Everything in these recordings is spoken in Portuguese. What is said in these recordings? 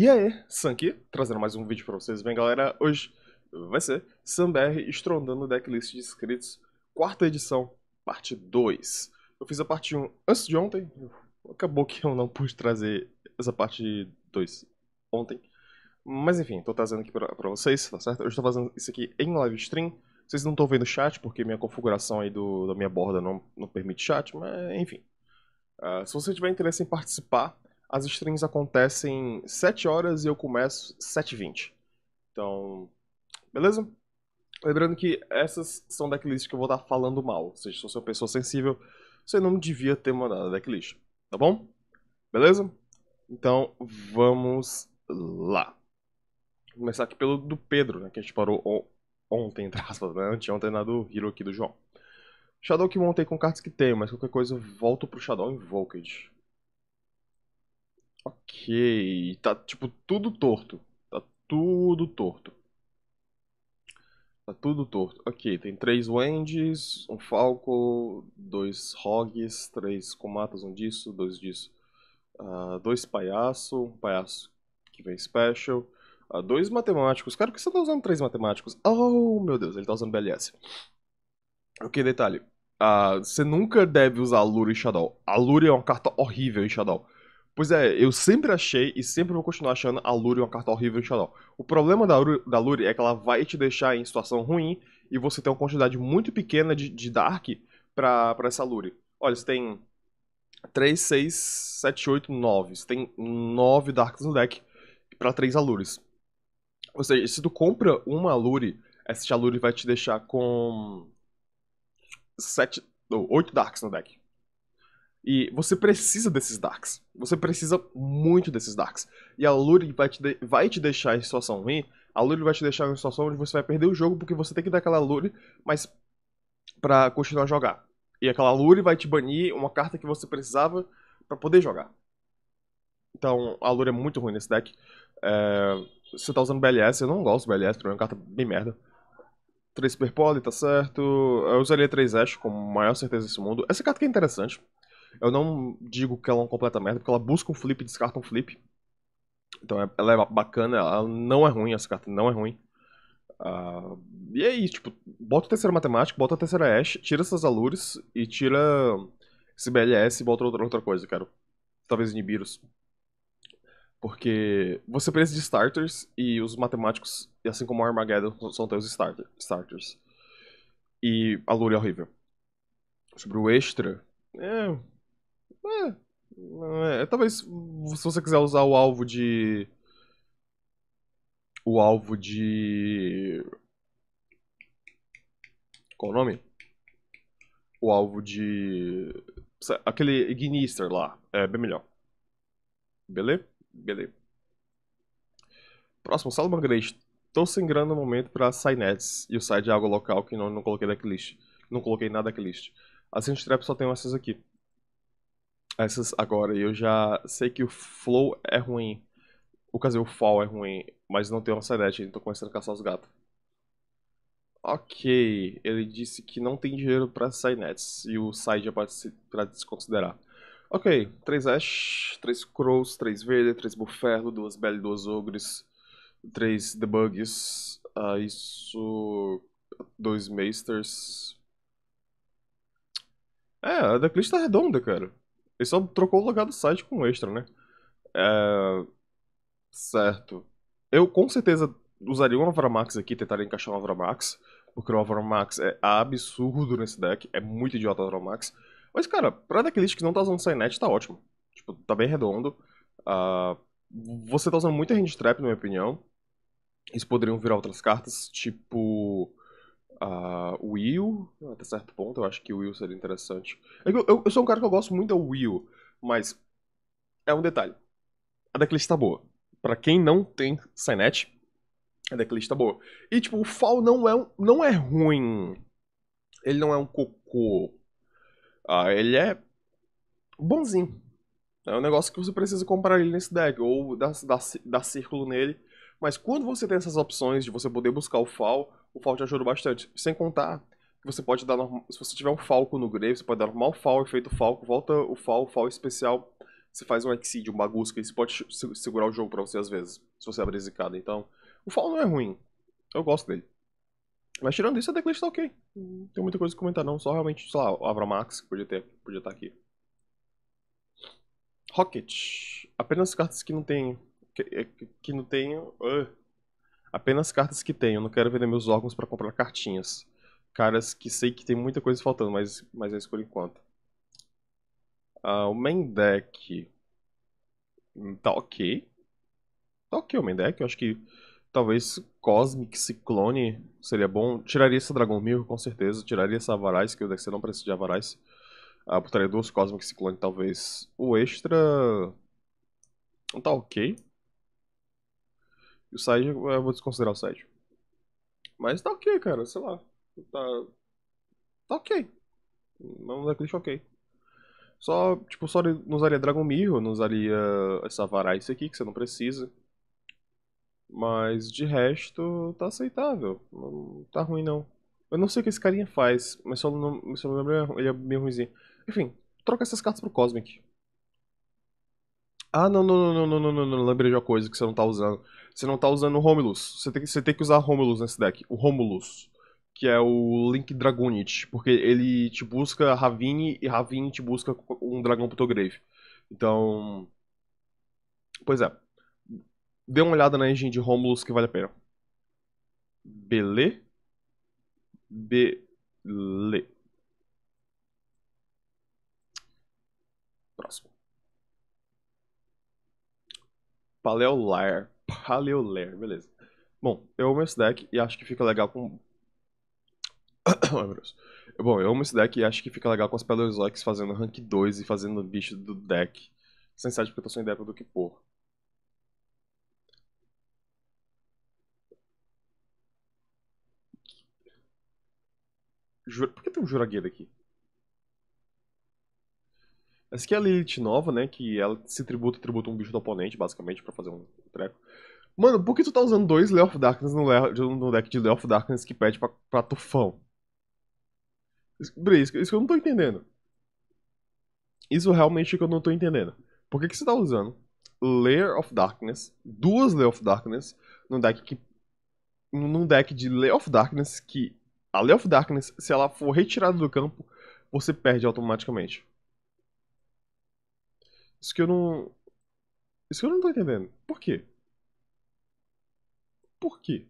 E aí, aqui, trazendo mais um vídeo pra vocês, bem galera, hoje vai ser SamBR estrondando o decklist de inscritos, quarta edição, parte 2. Eu fiz a parte 1 antes de ontem, acabou que eu não pude trazer essa parte 2 ontem, mas enfim, tô trazendo aqui pra, pra vocês, tá certo? Eu estou fazendo isso aqui em live stream, vocês não estão vendo o chat porque minha configuração aí do, da minha borda não, não permite chat, mas enfim. Uh, se você tiver interesse em participar, as streams acontecem 7 horas e eu começo 7h20. Então, beleza? Lembrando que essas são decklists que eu vou estar tá falando mal. Ou seja, se você é uma pessoa sensível, você não devia ter mandado a decklist. Tá bom? Beleza? Então, vamos lá. Vou começar aqui pelo do Pedro, né, que a gente parou on ontem, entre aspas, né, anteontem na do Hiro aqui do João. Shadow que montei com cartas que tenho, mas qualquer coisa eu volto pro Shadow Invoked. Ok. Tá, tipo, tudo torto. Tá tudo torto. Tá tudo torto. Ok, tem três Wendy's, um Falco, dois Hogs, três Comatas, um disso, dois disso. Uh, dois palhaço, um palhaço que vem special. Uh, dois matemáticos. Cara, por que você tá usando três matemáticos? Oh, meu Deus, ele tá usando BLS. Ok, detalhe. Uh, você nunca deve usar Lure e Shadow. A Lure é uma carta horrível em Shadow. Pois é, eu sempre achei e sempre vou continuar achando a Lure uma carta horrível em Xanol. O problema da, da Lure é que ela vai te deixar em situação ruim e você tem uma quantidade muito pequena de, de Dark pra, pra essa Lure. Olha, você tem 3, 6, 7, 8, 9. Você tem 9 Darks no deck pra 3 Alures. Ou seja, se tu compra uma Alure, essa Alure vai te deixar com 7, 8 Darks no deck. E você precisa desses darks. Você precisa muito desses darks. E a Lure vai te, de... vai te deixar em situação ruim. A Lure vai te deixar em situação onde você vai perder o jogo porque você tem que dar aquela Lure, mas para continuar a jogar. E aquela Lure vai te banir uma carta que você precisava para poder jogar. Então, a Lure é muito ruim nesse deck. É... Você tá usando BLS, eu não gosto de BLS, pra mim é uma carta bem merda. 3 Super Poly, tá certo. Eu usaria 3 Ash com maior certeza desse mundo. Essa carta aqui é interessante. Eu não digo que ela é uma completa merda, porque ela busca um flip e descarta um flip. Então é, ela é bacana, ela não é ruim, essa carta não é ruim. Uh, e é isso, tipo, bota o terceiro matemático, bota a terceira Ash, tira essas alures e tira esse BLS e bota outra, outra coisa, cara. Talvez inibiros. Porque você precisa de starters e os matemáticos, assim como o Armageddon, são teus starter, starters. E a Lure é horrível. Sobre o extra, é, é, é, talvez se você quiser usar o alvo de. O alvo de. Qual o nome? O alvo de. Aquele Ignister lá. É bem melhor. Beleza? Beleza. Próximo, Salomon Grace. Tô sem grana no momento para Cynets e o site de é água local que não, não coloquei list Não coloquei nada decklist. Assim, Trap só tem essas acesso aqui essas agora. E eu já sei que o flow é ruim. O caso, o fall é ruim, mas não tem uma select, então começando a caçar os gatos. Ok, ele disse que não tem dinheiro para Synets e o side é para desconsiderar. Ok, 3 Ash, 3 Crows, 3 Verde, 3 Buferro, 2 Belly, 2 Ogres, 3 Debugs, uh, isso. 2 Maesters. É, a decklist tá é redonda, cara. Ele só trocou o lugar do site com extra, né? É... Certo. Eu com certeza usaria um Avramax aqui, tentaria encaixar um Avramax. Porque o Avramax é absurdo nesse deck. É muito idiota o Avramax. Mas, cara, pra decklist que não tá usando Sainet, tá ótimo. Tipo, tá bem redondo. Uh, você tá usando muita hand trap, na minha opinião. Eles poderiam virar outras cartas, tipo. Uh, Will, até ah, tá certo ponto eu acho que o Will seria interessante. É eu, eu, eu, sou um cara que eu gosto muito da Will, mas é um detalhe. A decklist tá boa. Pra quem não tem Cynet, a decklist tá boa. E tipo, o Fall não é, um, não é ruim. Ele não é um cocô. Uh, ele é bonzinho. É um negócio que você precisa comprar ele nesse deck, ou dar, dar, dar círculo nele. Mas quando você tem essas opções de você poder buscar o Fall, o Fall te ajuda bastante. Sem contar que você pode dar, se você tiver um Falco no Grave, você pode dar normal Fall, efeito Falco, volta o Fall, Fall especial, você faz um Exceed, uma Gusca, isso pode segurar o jogo pra você às vezes, se você abrir zicada. Então, o Fall não é ruim, eu gosto dele. Mas tirando isso, a decklist tá ok. Não uhum. tem muita coisa a comentar não, só realmente, sei lá, o Avramax, que podia, ter, podia estar tá aqui. Rocket. Apenas cartas que não tem... Que, é, que não tem... Uh, ah, Apenas cartas que tenho, não quero vender meus órgãos para comprar cartinhas. Caras que sei que tem muita coisa faltando, mas, mas é isso por enquanto. Ah, o main deck. Hum, tá ok. Tá ok o main deck, eu acho que talvez Cosmic Ciclone seria bom. Tiraria essa Dragon Mirror, com certeza. Tiraria essa Avarice, que o deck você não precisa de Avarice. Ah, botaria duas Cosmic Ciclone, talvez. O Extra. Tá ok. E o side, eu vou desconsiderar o side. Mas tá ok, cara, sei lá. Tá, tá ok. Não declish ok. Só, tipo, só não usaria Dragon Mirror, não usaria essa isso aqui, que você não precisa. Mas de resto, tá aceitável. Não tá ruim, não. Eu não sei o que esse carinha faz, mas só não, se eu não lembro, ele é meio ruimzinho. Enfim, troca essas cartas pro Cosmic. Ah, não, não, não, não, não, não, não, não, lembrei de uma coisa que você não tá usando você não tá usando o Romulus. Você tem, que, você tem que usar Romulus nesse deck. O Romulus. Que é o Link Dragonite. Porque ele te busca Ravine e Ravine te busca um dragão pro teu grave. Então. Pois é. Dê uma olhada na engine de Romulus que vale a pena. Belê? Belê. Próximo. Paleolar. Paleolair, beleza. Bom, eu amo esse deck e acho que fica legal com... Bom, eu amo esse deck e acho que fica legal com as Paleozoics fazendo rank 2 e fazendo bicho do deck. Sem porque eu tô sem ideia do que pôr. Jura... Por que tem um Juragueira aqui? Essa aqui é a Lilith nova, né? Que ela se tributa, tributa um bicho do oponente, basicamente, pra fazer um treco. Mano, por que tu tá usando dois Leo of Darkness no, Leo, no deck de Leo of Darkness que pede pra, pra tufão? Isso, isso que eu não tô entendendo. Isso realmente é que eu não tô entendendo. Por que, que você tá usando Layer of Darkness, duas Layer of Darkness, num deck que. num deck de Layer of Darkness que. A Layer of Darkness, se ela for retirada do campo, você perde automaticamente. Isso que eu não. Isso que eu não tô entendendo. Por quê? Por quê?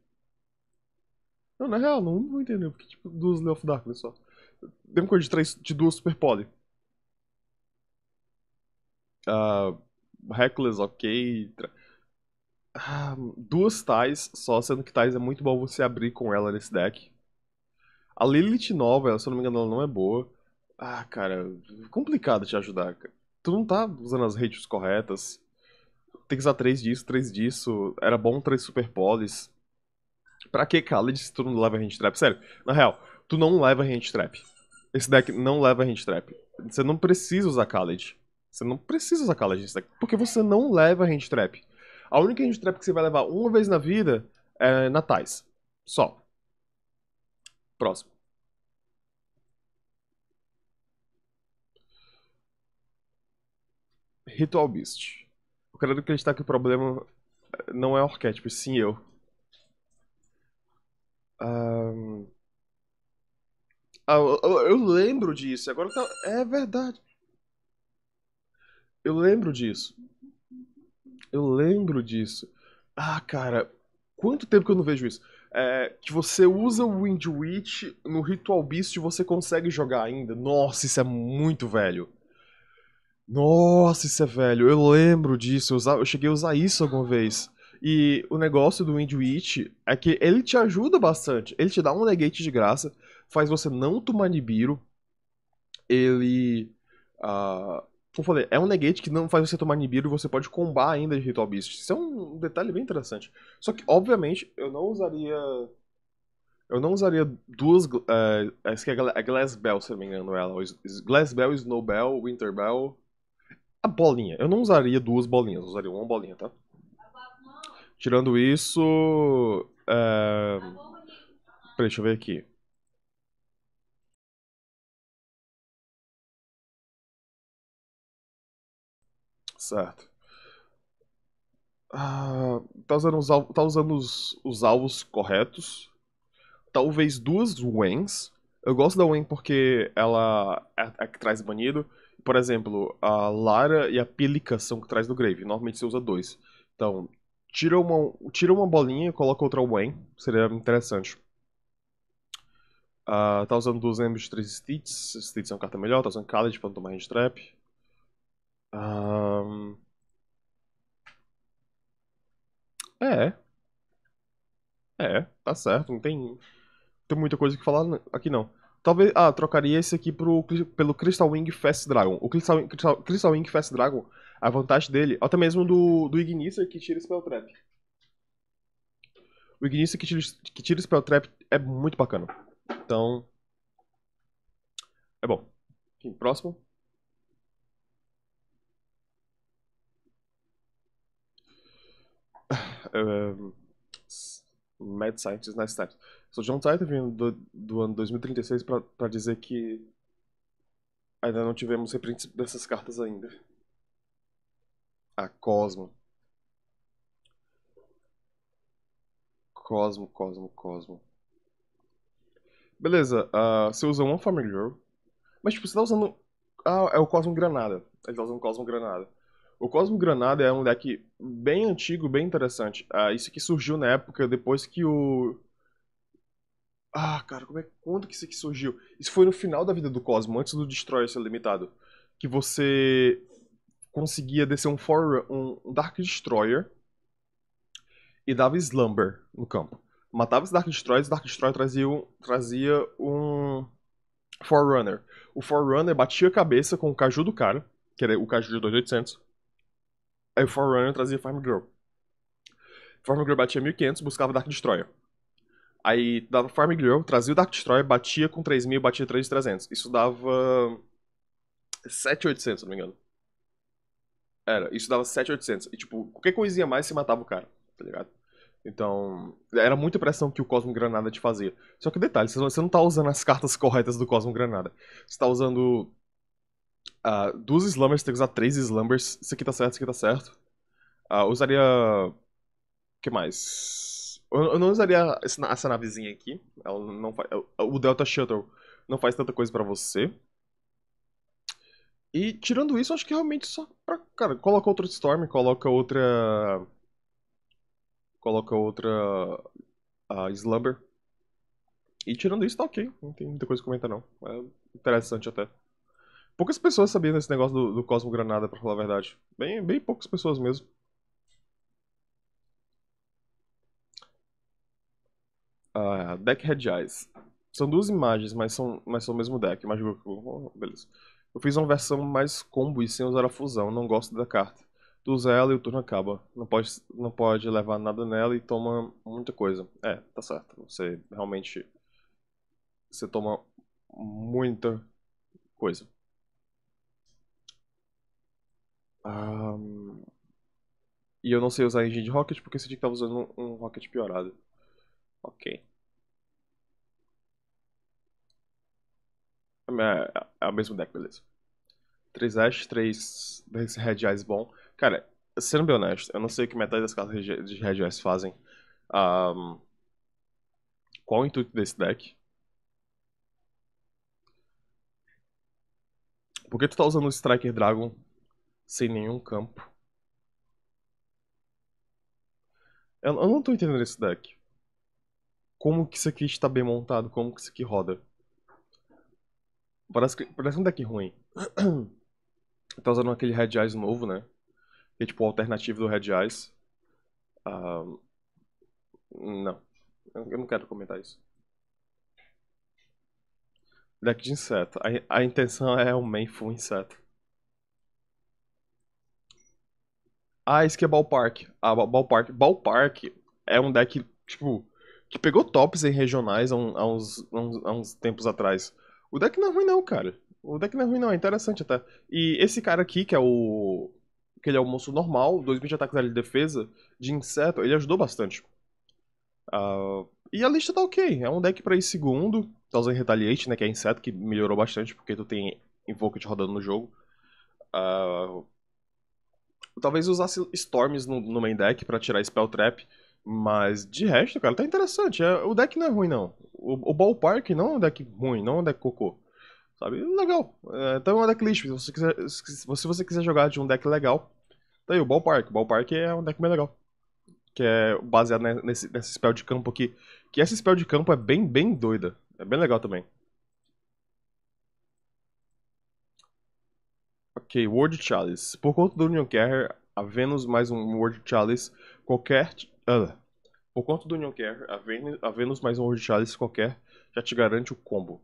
Não, na real, não, não entender. Por que tipo, duas Leo of Darkness só? Mesma coisa de, três, de duas Super Poly. Uh, Reckless, ok. Tra... Ah, duas Tais só, sendo que Tais é muito bom você abrir com ela nesse deck. A Lilith nova, se eu não me engano, ela não é boa. Ah, cara, complicado te ajudar, cara tu não tá usando as redes corretas. Tem que usar 3 disso, 3 disso. Era bom 3 super polis. Pra que Khaled se tu não leva hand trap? Sério, na real, tu não leva hand trap. Esse deck não leva hand trap. Você não precisa usar Khaled. Você não precisa usar Khaled nesse deck. Porque você não leva hand trap. A única hand trap que você vai levar uma vez na vida é Natais. Só. Próximo. Ritual Beast. Eu quero acreditar que o problema eh, não é arquétipo, sim eu. Um... Ah, ah eu, eu, lembro disso. Agora tá... É verdade. Eu lembro disso. Eu lembro disso. Ah, cara. Quanto tempo que eu não vejo isso? É, que você usa o Wind Witch no Ritual Beast e você consegue jogar ainda. Nossa, isso é muito velho. Nossa, isso é velho. Eu lembro disso. Eu, usava, eu cheguei a usar isso alguma vez. E o negócio do Witch é que ele te ajuda bastante. Ele te dá um negate de graça, faz você não tomar Nibiru. Ele. Uh, como falei, é um negate que não faz você tomar Nibiru, você pode combar ainda de Ritual Beast. Isso é um detalhe bem interessante. Só que, obviamente, eu não usaria. Eu não usaria duas. Uh, acho que é, é Glass Bell, se não me engano, ela. Glass Bell, Snow Bell, Winter Bell bolinha. Eu não usaria duas bolinhas, eu usaria uma bolinha, tá? Tirando isso. É... Peraí, deixa eu ver aqui. Certo. Ah, tá usando, os alvos, tá usando os, os alvos corretos. Talvez duas Wens. Eu gosto da Wen porque ela é, é que traz banido por exemplo, a Lara e a Pelica são que traz do Grave. Normalmente você usa dois. Então, tira uma, tira uma bolinha e coloca outra Wayne. Seria interessante. Uh, tá usando duas Ambush, três Stits. Stits é uma carta melhor. Tá usando Khaled pra não tomar hand trap. Um... É. É, tá certo. Não tem, tem muita coisa que falar aqui não. Talvez. Ah, trocaria esse aqui pro, pelo Crystal Wing Fast Dragon. O Crystal, Crystal, Crystal Wing Fast Dragon, a vantagem dele. Até mesmo do, do Ignicer que tira Spell Trap. O Ignicer que tira, que tira Spell Trap é muito bacana. Então. É bom. Aqui, próximo. um, é, mad scientist na nice start. Só John Tsai tá vindo do, do ano 2036 para dizer que ainda não tivemos reprints dessas cartas ainda. A Cosmo. Cosmo, Cosmo, Cosmo. Beleza, uh, você usa uma Family Mas, tipo, você tá usando. Ah, é o Cosmo Granada. Ele tá usando o Cosmo Granada. O Cosmo Granada é um deck bem antigo, bem interessante. Uh, isso que surgiu na época depois que o ah, cara, como é, quando que isso aqui surgiu? Isso foi no final da vida do Cosmo, antes do Destroyer ser limitado. Que você conseguia descer um, um Dark Destroyer e dava Slumber no campo. Matava os Dark Destroyers, o Dark Destroyer trazia um, trazia um Forerunner. O Forerunner batia a cabeça com o caju do cara, que era o caju de 2800. Aí o Forerunner trazia Farm Girl. Farm Girl batia 1500, buscava Dark Destroyer. Aí dava Farm Girl, trazia o Dark Destroyer, batia com 3 mil, batia 3.300. Isso dava 7.800, se não me engano. Era, isso dava 7.800. E tipo, qualquer coisinha mais se matava o cara, tá ligado? Então, era muita pressão que o Cosmo Granada te fazia. Só que detalhe, você não tá usando as cartas corretas do Cosmo Granada. Você tá usando uh, duas Slammers, você tem que usar três Slammers. Isso aqui tá certo, isso aqui tá certo. Uh, usaria... O que mais? Eu não usaria essa navezinha aqui. Ela não faz... O Delta Shuttle não faz tanta coisa para você. E tirando isso, acho que realmente só pra... Cara, coloca outra Storm, coloca outra... Coloca outra... Uh, Slumber. E tirando isso, tá ok. Não tem muita coisa que comentar, não. É interessante até. Poucas pessoas sabiam desse negócio do, do Cosmo Granada, pra falar a verdade. Bem, bem poucas pessoas mesmo. deck Red eyes São duas imagens, mas são, mas são o mesmo deck. Mas, oh, beleza. Eu fiz uma versão mais combo e sem usar a fusão. Não gosto da carta. Tu usa ela e o turno acaba. Não pode, não pode levar nada nela e toma muita coisa. É, tá certo. Você realmente... Você toma muita coisa. Um... E eu não sei usar a engine de rocket porque senti que tava usando um, um rocket piorado. Ok. É, é, é, o mesmo deck, beleza. 3 Ash, 3 Red Eyes bom. Cara, sendo bem honesto, eu não sei o que metade das cartas de Red Eyes fazem. Um, qual o intuito desse deck? Por que tu tá usando o Striker Dragon sem nenhum campo? Eu, eu não tô entendendo esse deck como que isso aqui está bem montado, como que isso aqui roda. Parece, que, parece um deck ruim. tá usando aquele Red Eyes novo, né? Que é tipo a alternativa do Red Eyes. Uh, não. Eu não quero comentar isso. Deck de inseto. A, a intenção é o main full inseto. Ah, esse aqui é Ballpark. Ah, Ballpark. Ballpark é um deck, tipo, que pegou tops em regionais há, há, uns, há, uns, há, uns, tempos atrás. O deck não é ruim, não, cara. O deck não é ruim, não. É interessante até. E esse cara aqui, que é o. que ele é o monstro normal, 2000 de ataques de defesa, de inseto, ele ajudou bastante. Uh, e a lista tá ok. É um deck pra ir segundo. Tá usando Retaliate, né? Que é inseto, que melhorou bastante, porque tu tem Invoked rodando no jogo. Uh, talvez usasse Storms no, no main deck pra tirar Spell Trap. Mas de resto, cara, tá interessante. É, o deck não é ruim, não. O, o ballpark não é um deck ruim, não é um deck cocô. Sabe? Legal. É, tá então é uma deck Se você, quiser, se você quiser jogar de um deck legal, tá aí o ballpark. O ballpark é um deck bem legal. Que é baseado nesse, nesse spell de campo aqui. Que esse spell de campo é bem, bem doida. É bem legal também. Ok, World Chalice. Por conta do Union Carrier, a Venus mais um World Chalice, qualquer Ana, por conta do Union Care, a, Ven a Venus mais um World Chalice qualquer já te garante o combo.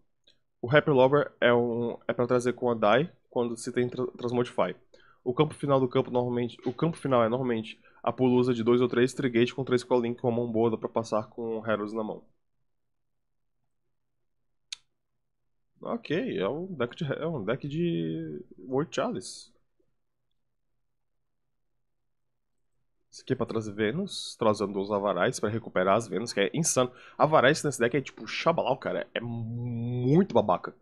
O Happy Lover é, um, é para trazer com a Dai quando se tem tra Transmodify. O campo final do campo normalmente. O campo final é normalmente a pulusa de 2 ou 3 Trigate com 3 Colin com uma mão boa para passar com o Heroes na mão. Ok, é um deck de, é um deck de World Chalice. Isso aqui é pra trazer Vênus, trazendo os Avarais pra recuperar as Vênus, que é insano. Avarais nesse deck é tipo Xabalau, cara. É muito babaca.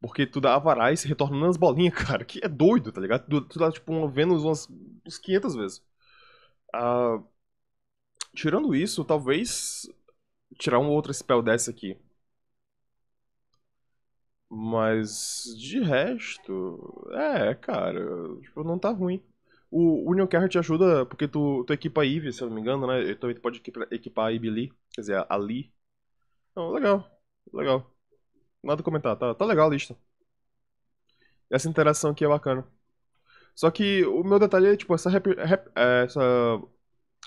Porque tu dá Avarais, retornando as bolinhas, cara. Que é doido, tá ligado? Tu, tu dá tipo uma Vênus umas, uns 500 vezes. Uh, tirando isso, talvez tirar um outro spell dessa aqui. Mas de resto, é, cara, tipo, não tá ruim. O Union Carrot te ajuda, porque tu, tu equipa a Eve, se eu não me engano, né? E também tu pode equipar, equipar a Eve Lee, quer dizer, a Lee. Então, legal, legal. Nada a comentar, tá, tá legal a lista. Essa interação aqui é bacana. Só que o meu detalhe é, tipo, essa, rap, rap, é, essa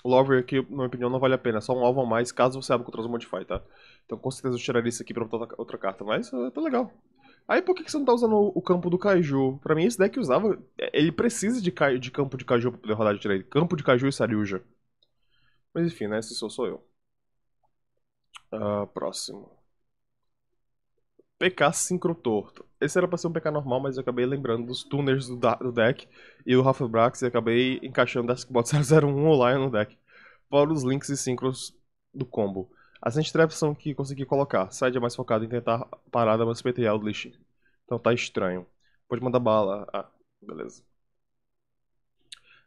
Lover aqui, na minha opinião, não vale a pena. É só um alvo a mais, caso você abra contra os Modify, tá? Então, com certeza eu tiraria isso aqui pra botar outra carta, mas é, tá legal. Aí por que, que você não tá usando o campo do Caju? Pra mim, esse deck usava. Ele precisa de, de campo de Caju pra poder rodar de direito. Campo de Caju e Saruja. Mas enfim, né? Esse sou, sou eu. Uh, próximo. PK Sincrotorto. Esse era pra ser um PK normal, mas eu acabei lembrando dos tuners do, do deck e o Rafa Brax e acabei encaixando Deskbot 001 online no deck. Fora os links e sincros do combo. As antitraps que consegui colocar. Side é mais focado em tentar parar da maspetear do lixo. Então tá estranho. Pode mandar bala. Ah, beleza.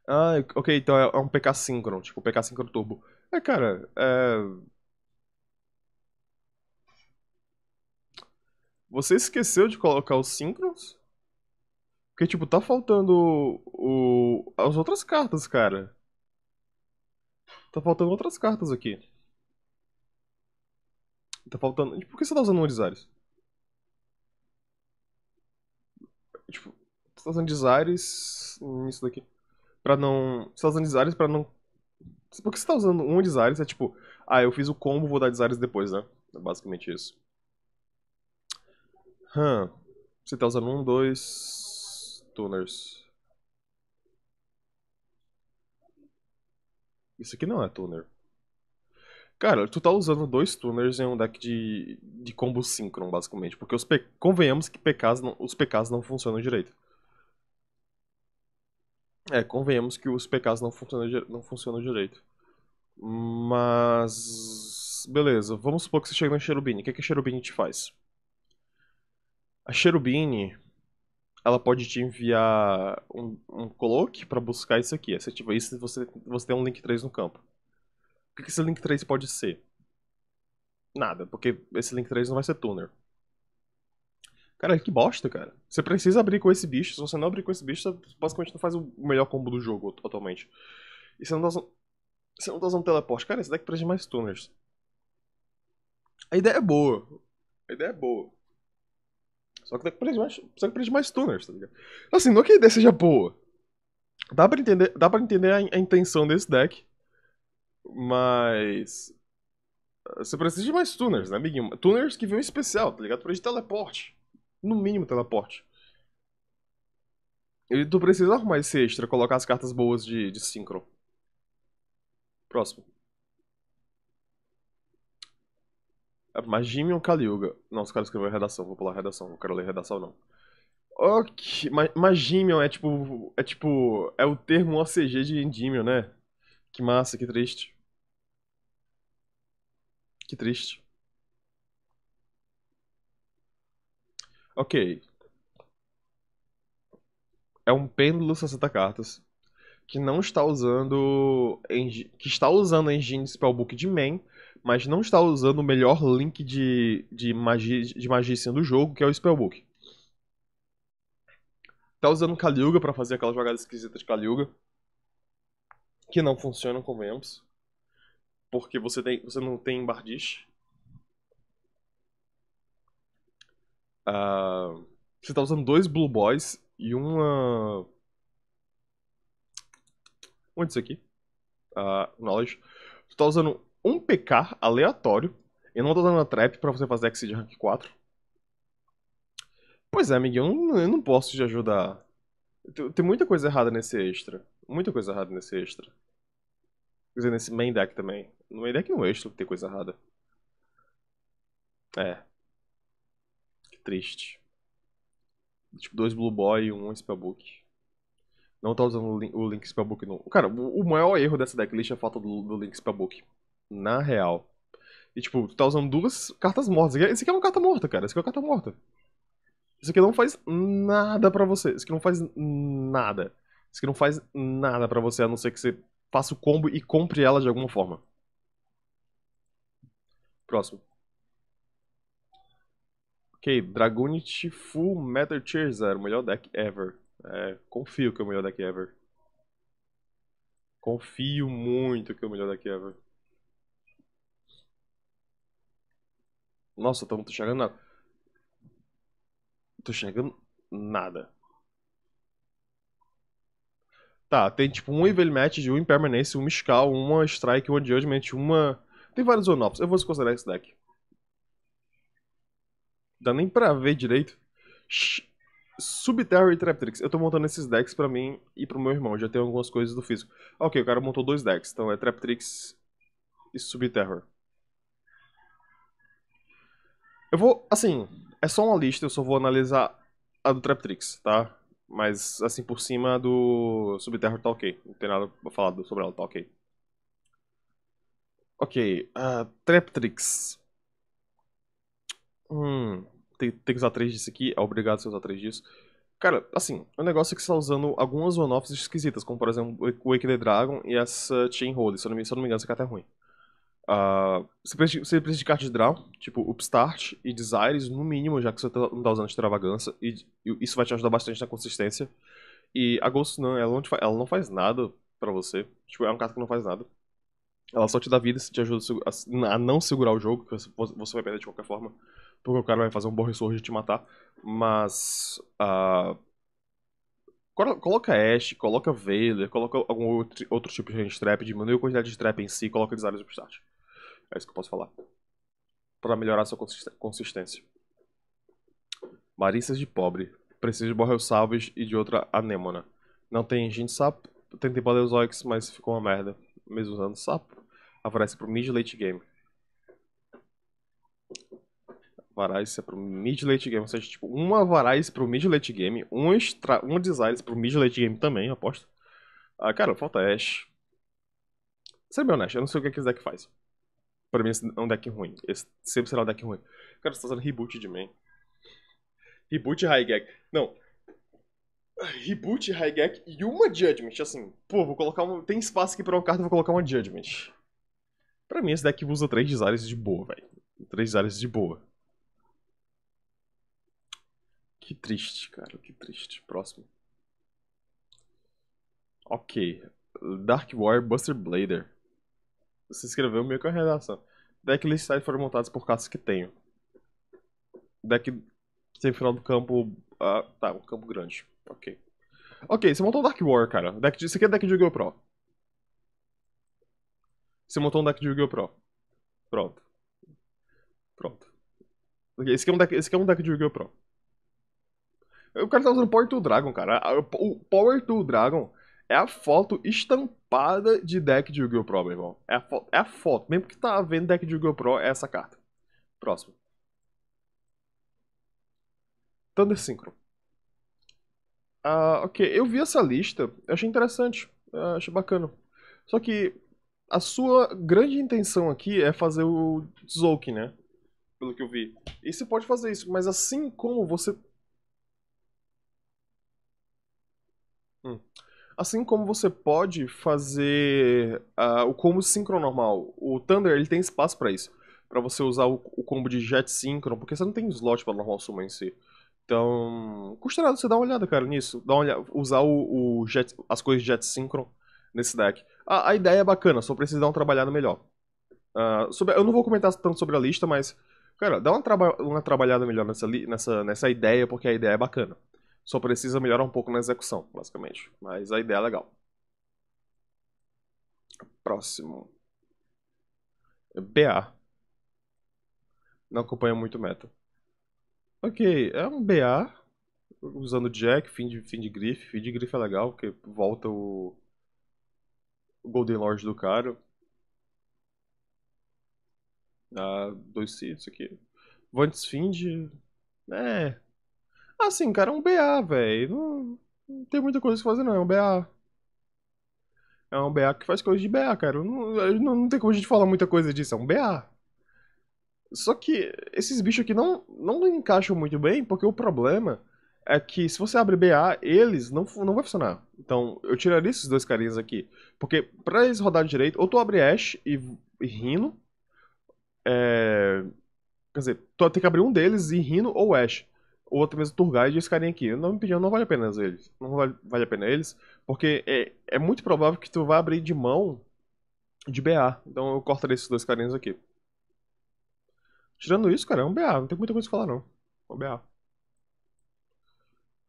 Ah, ok, então é, é um PK Synchron, tipo PK síncron turbo. É, cara, é... Você esqueceu de colocar os Synchrons? Porque, tipo, tá faltando o... as outras cartas, cara. Tá faltando outras cartas aqui. Tá faltando. Por que você tá usando Morizares? Tipo, você tá usando Dizares nisso daqui. Pra não. Você tá usando Dizares pra não. Por que você tá usando um Dizares? É tipo, ah, eu fiz o combo, vou dar Dizares depois, né? É basicamente isso. Hum. Você tá usando um, dois. Tuners. Isso aqui não é tuner. Cara, tu tá usando dois tuners em um deck de, de combo síncrono basicamente. Porque os convenhamos que PKs não, os PKs não funcionam direito. É, convenhamos que os PKs não funcionam, não funcionam direito. Mas. Beleza, vamos supor que você chega na Cherubini. O que, é que a Cherubini te faz? A Cherubini. Ela pode te enviar um, um cloak para buscar isso aqui. Se ativa é tipo, isso você, você tem um link 3 no campo. O que esse link 3 pode ser? Nada, porque esse link 3 não vai ser tuner. Cara, que bosta, cara. Você precisa abrir com esse bicho. Se você não abrir com esse bicho, você basicamente não faz o melhor combo do jogo atualmente. E você não tá usando, você não tá usando teleporte. Cara, esse deck precisa de é mais tuners. A ideia é boa. A ideia é boa. Só que precisa é mais, precisa que é mais tuners, tá ligado? Então, assim, não é que a ideia seja boa. Dá pra entender, dá pra entender a, a intenção desse deck. Mas. Você precisa de mais tuners, né, amiguinho? Tuners que vêm especial, tá ligado? Pra de teleporte. No mínimo teleporte. E tu precisa arrumar esse extra, colocar as cartas boas de, de sincro. Próximo. É, Magimion Kaliuga. Nossa, o Não, escreveu caras redação, vou pular redação, não quero ler redação não. Ok, mas, é tipo. É tipo. É o termo OCG de Endymion, né? Que massa, que triste. Que triste. Ok. É um pêndulo 60 cartas que não está usando que está usando a engine spellbook de main, mas não está usando o melhor link de de magia de magia do jogo, que é o spellbook. Está usando Kaliuga para fazer aquela jogada esquisita de Kaliuga. que não funciona, mems porque você, tem, você não tem bardiche. Uh, ah, você tá usando dois Blue Boys e uma. Onde isso aqui? Uh, knowledge. Você tá usando um PK aleatório. E não tá usando a trap pra você fazer Exceed Rank 4. Pois é, amiguinho, eu não posso te ajudar. Tem muita coisa errada nesse extra. Muita coisa errada nesse extra. Quer dizer, nesse main deck também. No main deck não é no extra tem coisa errada. É. Que triste. Tipo, dois Blue Boy e um Spellbook. Não tá usando o Link, o Spellbook não. Cara, o, o maior erro dessa decklist é a falta do, do Link Spellbook. Na real. E tipo, tu tá usando duas cartas mortas. Esse aqui é uma carta morta, cara. Esse aqui é uma carta morta. Isso aqui não faz nada pra você. Isso aqui não faz nada. Isso aqui não faz nada pra você, a não ser que você faça o combo e compre ela de alguma forma. Próximo. Ok, Dragonite Full Metal Tier o melhor deck ever. É, confio que é o melhor deck ever. Confio muito que é o melhor deck ever. Nossa, tô, tô chegando nada Tô chegando nada. Tá, tem tipo um Evil Match, um Impermanence, um Mishkal, uma Strike, uma Judgment, uma. Tem vários one Eu vou considerar esse deck. Dá nem pra ver direito. Subterra e Traptrix. Eu tô montando esses decks pra mim e pro meu irmão. Já tem algumas coisas do físico. ok, o cara montou dois decks. Então é Traptrix e Subterror. Eu vou, assim, é só uma lista, eu só vou analisar a do Traptrix, tá? Mas, assim, por cima do Subterra tá ok. Não tem nada pra falar sobre ela, tá ok. Ok, uh, Traptrix. Hum, tem, tem que usar três disso aqui, é obrigado a usar três disso. Cara, assim, o é negócio é que você tá usando algumas one-offs esquisitas, como por exemplo Wake the Dragon e essa Chain Hold. Se eu não me, não me engano, isso aqui é ruim. Uh, ah, você, precisa, você precisa de cards draw, tipo Upstart e Desires, no mínimo, já que você tá, não tá usando extravagância e, e, isso vai te ajudar bastante na consistência. E a Ghost não, ela não, ela não faz nada para você, tipo, é um carta que não faz nada. Ela só te dá vida, se te ajuda a, a, não segurar o jogo, que você, você vai perder de qualquer forma, porque o cara vai fazer um bom ressurge e te matar, mas... Uh, Coloca Ashe, coloca Veiler, coloca algum outro, outro tipo de range trap, diminui a quantidade de trap em si coloca Desires Upstart. É isso que eu posso falar. Para melhorar sua consistência. Marícias de pobre. preciso de borrelsalves e de outra anêmona. Não tem gente sapo. Tentei Paleozoix, mas ficou uma merda. Mesmo usando sapo. Aparece pro mid late game. Varice é pro mid late game. Ou seja, tipo, uma Varice pro mid late game, um, extra, um Desires pro mid late game também, aposto. Ah, cara, falta Ash. Ser bem honesto, eu não sei o que a é que faz pra mim esse é um deck ruim. Esse sempre será um deck ruim. Cara, você tá usando reboot de main. Reboot high Highgag. Não. Reboot, Highgag e uma Judgment. Assim, pô, vou colocar um. Tem espaço aqui pra uma carta, vou colocar uma Judgment. Pra mim, esse deck usa três desires de boa, velho. Três áreas de boa. Que triste, cara. Que triste. Próximo. Ok. Dark War Buster Blader se escreveu meio com a redação. Decklists aí foram montados por cartas que tenho. Deck sem final do campo. Ah, tá, um campo grande. Ok. Ok, você montou um Dark War, cara. Deck de, isso aqui é deck de Yu-Gi-Oh! Pro. Você montou um deck de Yu-Gi-Oh! Pro. Pronto. Pronto. Okay, esse, aqui é um deck, esse aqui é um deck de Yu-Gi-Oh! Pro. O cara tá usando Power to Dragon, cara. Ah, o Power to Dragon é a foto estampada de deck de Yu-Gi-Oh! Pro, meu irmão. É a, foto, é a foto. Mesmo que tá vendo deck de Yu-Gi-Oh! Pro, é essa carta. Próximo. Thunder Synchro. Ah, ok, eu vi essa lista, eu achei interessante, eu ah, achei bacana. Só que a sua grande intenção aqui é fazer o Zouk, né? Pelo que eu vi. E você pode fazer isso, mas assim como você. Hum. Assim como você pode fazer uh, o combo sincronormal. O Thunder ele tem espaço para isso. para você usar o, o, combo de Jet Synchron, porque você não tem slot para normal summon em si. Então, custa nada você dar uma olhada, cara, nisso. Dá uma olhada, usar o, o jet, as coisas de Jet Synchron nesse deck. A, a, ideia é bacana, só precisa dar um trabalhado melhor. Uh, sobre, eu não vou comentar tanto sobre a lista, mas, cara, dá uma, traba uma trabalhada melhor nessa, nessa, nessa ideia, porque a ideia é bacana. Só precisa melhorar um pouco na execução, basicamente. Mas a ideia é legal. Próximo. BA. Não acompanha muito meta. Ok, é um BA. Usando Jack, fim de, fim de grife. Fim de grife é legal, porque volta o, o Golden Lord do cara. Ah, dois seeds aqui. Vantes Find. É. Assim, cara, é um BA, velho. Não, não, tem muita coisa que fazer, não. É um BA. É um BA que faz coisa de BA, cara. Não, não, não tem como a gente falar muita coisa disso. É um BA. Só que esses bichos aqui não, não encaixam muito bem, porque o problema é que se você abre BA, eles não, não vai funcionar. Então, eu tiraria esses dois carinhas aqui. Porque pra eles rodarem direito, ou tu abre Ash e, e Rhino. É... Quer dizer, tu tem que abrir um deles e Rhino ou Ash ou até mesmo tour guide, esse carinha aqui. Não me pediu, não vale a pena eles. Não vale, vale a pena eles, porque é, é muito provável que tu vá abrir de mão de BA. Então eu cortaria esses dois carinhas aqui. Tirando isso, cara, é um BA. Não tem muita coisa que falar, não. É um BA.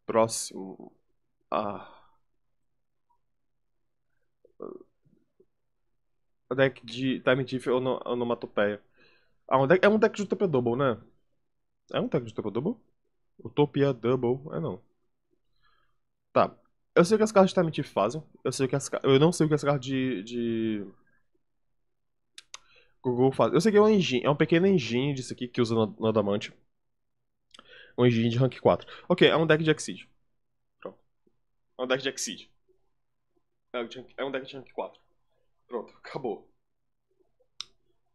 Próximo. Ah. O deck de Time Thief onomatopeia. Ah, um deck, é um deck de Utopia Double, né? É um deck de Utopia Double? Utopia Double. É não. Tá. Eu sei o que as cartas de Time fazem. Eu sei que as Eu não sei o que as cartas de. de... Google fazem. Eu sei que é um engine. É um pequeno engine disso aqui que usa no, no Adamante. Um engine de rank 4. Ok, é um deck de Exceed. Pronto. É um deck de Exceed. É um é deck de rank 4. Pronto, acabou.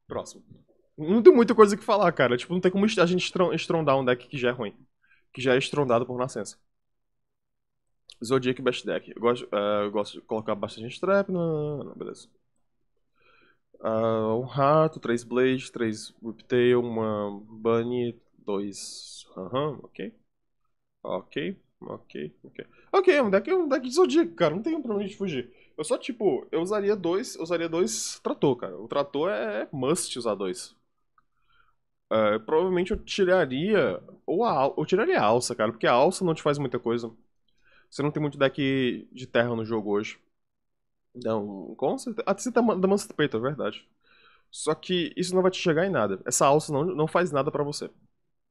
Próximo. Não tem muita coisa que falar, cara. Tipo, não tem como a gente estrondar um deck que já é ruim que já é estrondado por nascença. Zodiac Best Deck. Eu gosto, uh, eu gosto de colocar bastante strap. Não, não, não beleza. Uh, um rato, três blades, três whiptail, uma bunny, dois. Aham, uhum, ok. Ok, ok, ok. Ok, é um deck, é um deck de Zodiac, cara. Não tem um problema de fugir. Eu só, tipo, eu usaria dois. usaria dois trator, cara. O trator é must usar dois. Uh, provavelmente eu tiraria. Ou a, eu tiraria a alça, cara, porque a alça não te faz muita coisa. Você não tem muito deck de terra no jogo hoje. Então, com certeza. Ah, você tá da Mansa Peito, é verdade. Só que isso não vai te chegar em nada. Essa alça não, não faz nada para você.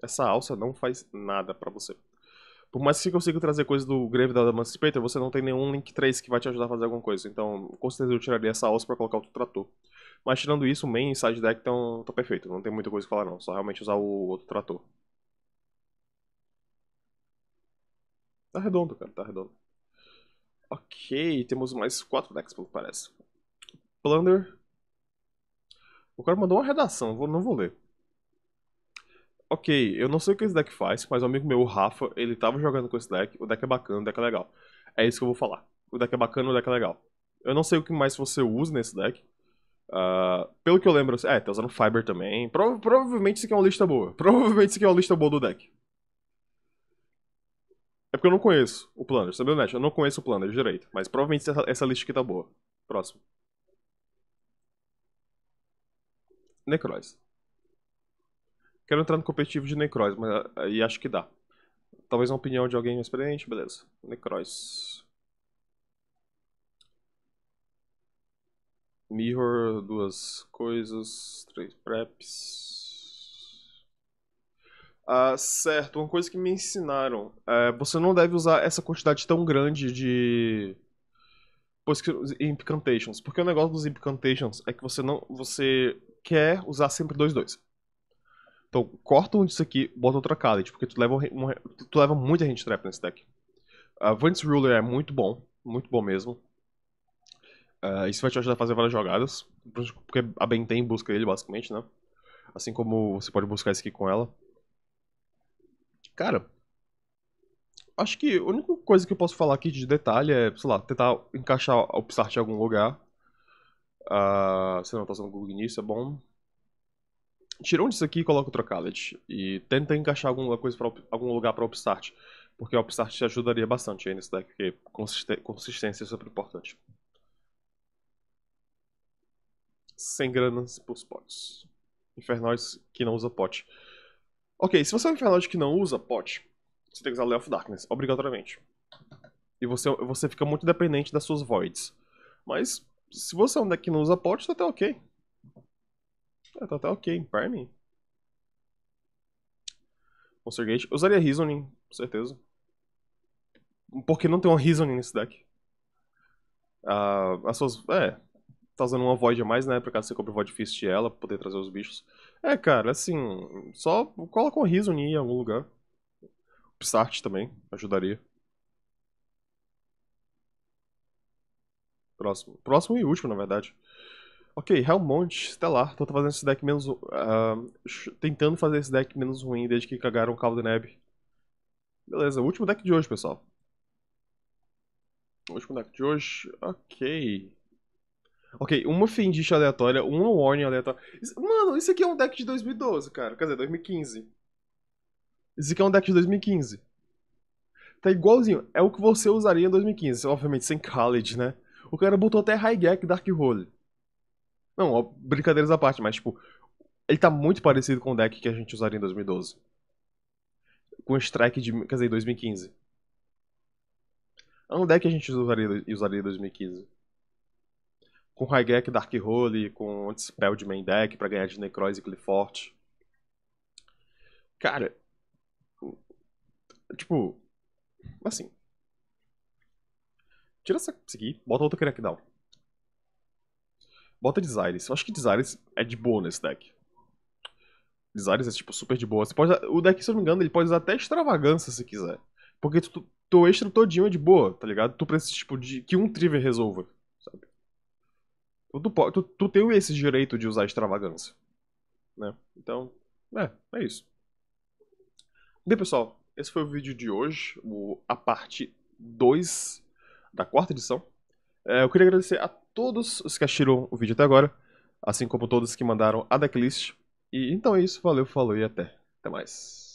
Essa alça não faz nada para você. Por mais que você consiga trazer coisa do Grave da Emancipator, você não tem nenhum Link 3 que vai te ajudar a fazer alguma coisa. Então, com certeza eu tiraria essa alça para colocar outro trator. Mas tirando isso, o main e side deck estão perfeito. Não tem muita coisa que falar não. Só realmente usar o outro trator. Tá redondo, cara. Tá redondo. Ok, temos mais quatro decks, pelo que parece. Plunder. O cara mandou uma redação, vou, não vou ler. Ok, eu não sei o que esse deck faz, mas um amigo meu, o Rafa, ele tava jogando com esse deck. O deck é bacana, o deck é legal. É isso que eu vou falar. O deck é bacana, o deck é legal. Eu não sei o que mais você usa nesse deck, Uh, pelo que eu lembro, é, tá usando Fiber também. Pro, provavelmente isso aqui é uma lista boa. Provavelmente isso aqui é uma lista boa do deck. É porque eu não conheço o Planner, sabe, Nash? Eu não conheço o Planner direito, mas provavelmente essa, essa lista aqui tá boa. Próximo. Necroz. Quero entrar no competitivo de Necroz, mas aí ah, acho que dá. Talvez uma opinião de alguém experiente, beleza. Necroz. Mirror, duas coisas, três preps. Ah, certo, uma coisa que me ensinaram. É, você não deve usar essa quantidade tão grande de. que Incantations. Porque o negócio dos Incantations é que você não. Você quer usar sempre dois dois. Então, corta um disso aqui, bota outra Khalid, porque tu leva, um, tu leva muita gente trap nesse deck. Uh, Vance Ruler é muito bom, muito bom mesmo. Uh, isso vai te ajudar a fazer várias jogadas, porque a Benten busca ele basicamente, né? Assim como você pode buscar isso aqui com ela. Cara, acho que a única coisa que eu posso falar aqui de detalhe é, sei lá, tentar encaixar o Upstart em algum lugar. Uh, ah, se não tá usando Google nisso, é bom. Tira um disso aqui e coloca o Trocality. E tenta encaixar alguma coisa pra, algum lugar para o Porque o Upstart te ajudaria bastante aí nesse deck, porque consistência é super importante. sem granas pros potes. Infernoides que não usa pote. Ok, se você é um infernoide que não usa pote, você tem que usar Lay of Darkness, obrigatoriamente. E você, você fica muito dependente das suas Voids. Mas, se você é um deck que não usa pote, tá até ok. É, tá até ok, Prime. Monster Gate. Eu usaria Reasoning, com certeza. Porque não tem uma Reasoning nesse deck. Uh, as suas... é tá usando uma Void a mais, né? Pra caso você compre Void Fist ela, pra poder trazer os bichos. É, cara, assim, só coloca um riso em algum lugar. Psart também, ajudaria. Próximo. Próximo e último, na verdade. Ok, Hellmont, Stellar. Tô fazendo esse deck menos... Uh, tentando fazer esse deck menos ruim desde que cagaram o Caldo Neb. Beleza, último deck de hoje, pessoal. último deck de hoje... Ok... Ok, uma fiendish aleatória, uma Warning aleatória. mano, isso aqui é um deck de 2012, cara. Quer dizer, 2015. Isso aqui é um deck de 2015. Tá igualzinho. É o que você usaria em 2015. Obviamente, sem Khaled, né? O cara botou até Higek Dark Hole. Não, ó, brincadeiras à parte, mas tipo... Ele tá muito parecido com o deck que a gente usaria em 2012. Com Strike de... Quer dizer, 2015. É um deck que a gente usaria, usaria em 2015 com Raigek Dark Hole, com Spell de Main Deck pra ganhar de Necroz e Clifford. Cara, tipo, assim, tira essa aqui, bota outra Crackdown. Bota Desires. Eu acho que Desires é de boa nesse deck. Desires é, tipo, super de boa. Você pode, o deck, se eu não me engano, ele pode usar até extravagância se quiser. Porque tu, tu, extra todinho é de boa, tá ligado? Tu precisa, tipo, de que um Triver resolva. Tu, tu, tu tem esse direito de usar extravagância. Né? Então, é, é isso. Bem, pessoal, esse foi o vídeo de hoje, o, a parte 2 da quarta edição. É, eu queria agradecer a todos os que assistiram o vídeo até agora, assim como todos que mandaram a decklist. E então é isso, valeu, falou e até. Até mais.